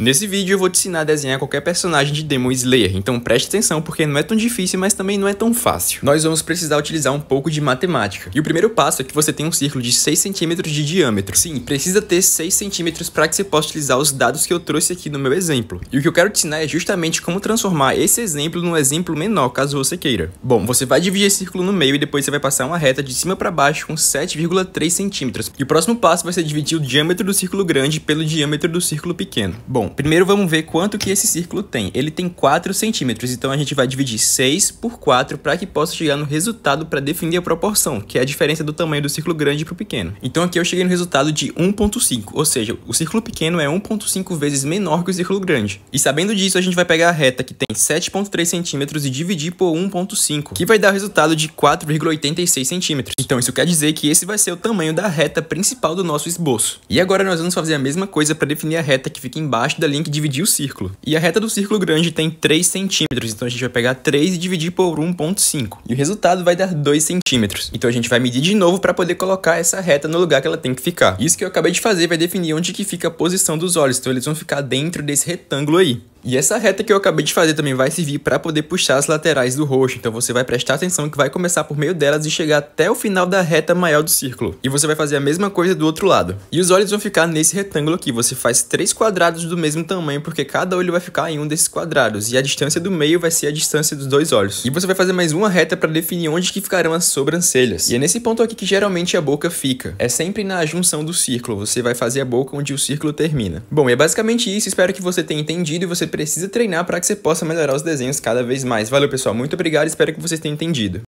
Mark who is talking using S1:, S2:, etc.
S1: Nesse vídeo eu vou te ensinar a desenhar qualquer personagem de Demon Slayer, então preste atenção porque não é tão difícil, mas também não é tão fácil. Nós vamos precisar utilizar um pouco de matemática. E o primeiro passo é que você tem um círculo de 6 cm de diâmetro. Sim, precisa ter 6 cm para que você possa utilizar os dados que eu trouxe aqui no meu exemplo. E o que eu quero te ensinar é justamente como transformar esse exemplo num exemplo menor, caso você queira. Bom, você vai dividir esse círculo no meio e depois você vai passar uma reta de cima para baixo com 7,3 cm. E o próximo passo vai ser dividir o diâmetro do círculo grande pelo diâmetro do círculo pequeno. Bom, primeiro vamos ver quanto que esse círculo tem. Ele tem 4 centímetros, então a gente vai dividir 6 por 4 para que possa chegar no resultado para definir a proporção, que é a diferença do tamanho do círculo grande para o pequeno. Então aqui eu cheguei no resultado de 1.5, ou seja, o círculo pequeno é 1.5 vezes menor que o círculo grande. E sabendo disso, a gente vai pegar a reta que tem 7.3 centímetros e dividir por 1.5, que vai dar o resultado de 4,86 centímetros. Então isso quer dizer que esse vai ser o tamanho da reta principal do nosso esboço. E agora nós vamos fazer a mesma coisa para definir a reta que fica embaixo da linha que dividia o círculo. E a reta do círculo grande tem 3 centímetros, então a gente vai pegar 3 e dividir por 1.5. E o resultado vai dar 2 centímetros. Então a gente vai medir de novo para poder colocar essa reta no lugar que ela tem que ficar. Isso que eu acabei de fazer vai definir onde que fica a posição dos olhos, então eles vão ficar dentro desse retângulo aí. E essa reta que eu acabei de fazer também vai servir para poder puxar as laterais do roxo, então você vai prestar atenção que vai começar por meio delas e chegar até o final da reta maior do círculo. E você vai fazer a mesma coisa do outro lado. E os olhos vão ficar nesse retângulo aqui, você faz três quadrados do mesmo tamanho, porque cada olho vai ficar em um desses quadrados, e a distância do meio vai ser a distância dos dois olhos. E você vai fazer mais uma reta para definir onde que ficarão as sobrancelhas. E é nesse ponto aqui que geralmente a boca fica. É sempre na junção do círculo, você vai fazer a boca onde o círculo termina. Bom, e é basicamente isso, espero que você tenha entendido e você precisa treinar para que você possa melhorar os desenhos cada vez mais. Valeu, pessoal. Muito obrigado. Espero que vocês tenham entendido.